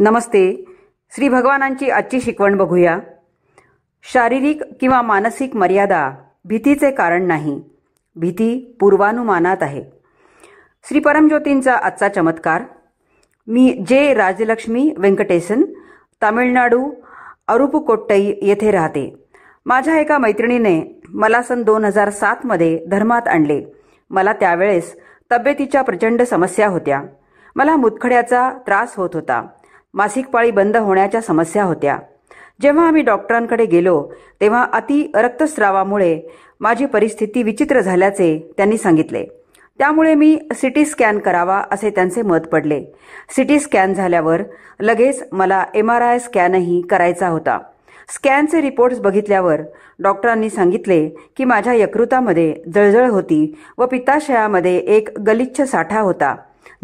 नमस्ते श्री भगवानांची आजची शिकवण बघूया शारीरिक किंवा मानसिक मर्यादा भीतीचे कारण नाही भीती पूर्वानुमानात आहे श्री परमज्योतींचा आजचा चमत्कार मी जे राजलक्ष्मी व्यंकटेशन तामिळनाडू अरुपकोट्टई येथे राहते माझ्या एका मैत्रिणीने मला सन दोन हजार सातमध्ये धर्मात आणले मला त्यावेळेस तब्येतीच्या प्रचंड समस्या होत्या मला मुतखड्याचा त्रास होत होता मासिक पाळी बंद होण्याच्या समस्या होत्या जेव्हा आम्ही डॉक्टरांकडे गेलो तेव्हा अति रक्तस्रावामुळे माझी परिस्थिती विचित्र झाल्याचे त्यांनी सांगितले त्यामुळे मी सिटी स्कॅन करावा असे त्यांचे मत पडले सिटी स्कॅन झाल्यावर लगेच मला एम आर आय स्कॅनही करायचा होता स्कॅनचे रिपोर्ट्स बघितल्यावर डॉक्टरांनी सांगितले की माझ्या यकृतामध्ये जळजळ होती व पिताशयामध्ये एक गलिच्छ साठा होता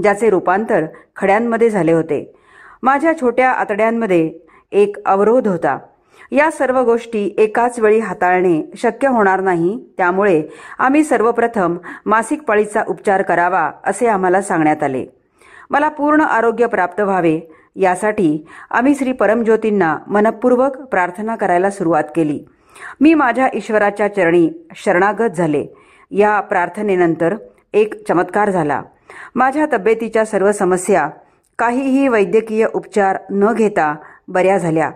ज्याचे रूपांतर खड्यांमध्ये झाले होते माझ्या छोट्या आतड्यांमध्ये एक अवरोध होता या सर्व गोष्टी एकाच वेळी हाताळणे शक्य होणार नाही त्यामुळे आम्ही सर्वप्रथम मासिक पाळीचा उपचार करावा असे आम्हाला सांगण्यात आले मला पूर्ण आरोग्य प्राप्त व्हावे यासाठी आम्ही श्री परमज्योतींना मनपूर्वक प्रार्थना करायला सुरुवात केली मी माझ्या ईश्वराच्या चरणी शरणागत झाले या प्रार्थनेनंतर एक चमत्कार झाला माझ्या तब्येतीच्या सर्व समस्या काहीही वैद्यकीय उपचार न घेता बऱ्या झाल्या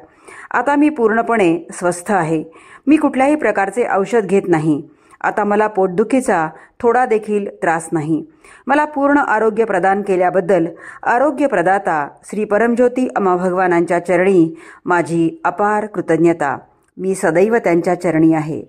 आता मी पूर्णपणे स्वस्थ आहे मी कुठल्याही प्रकारचे औषध घेत नाही आता मला पोटदुखीचा थोडा देखील त्रास नाही मला पूर्ण आरोग्य प्रदान केल्याबद्दल आरोग्य प्रदाता श्री परमज्योती भगवानांच्या चरणी माझी अपार कृतज्ञता मी सदैव त्यांच्या चरणी आहे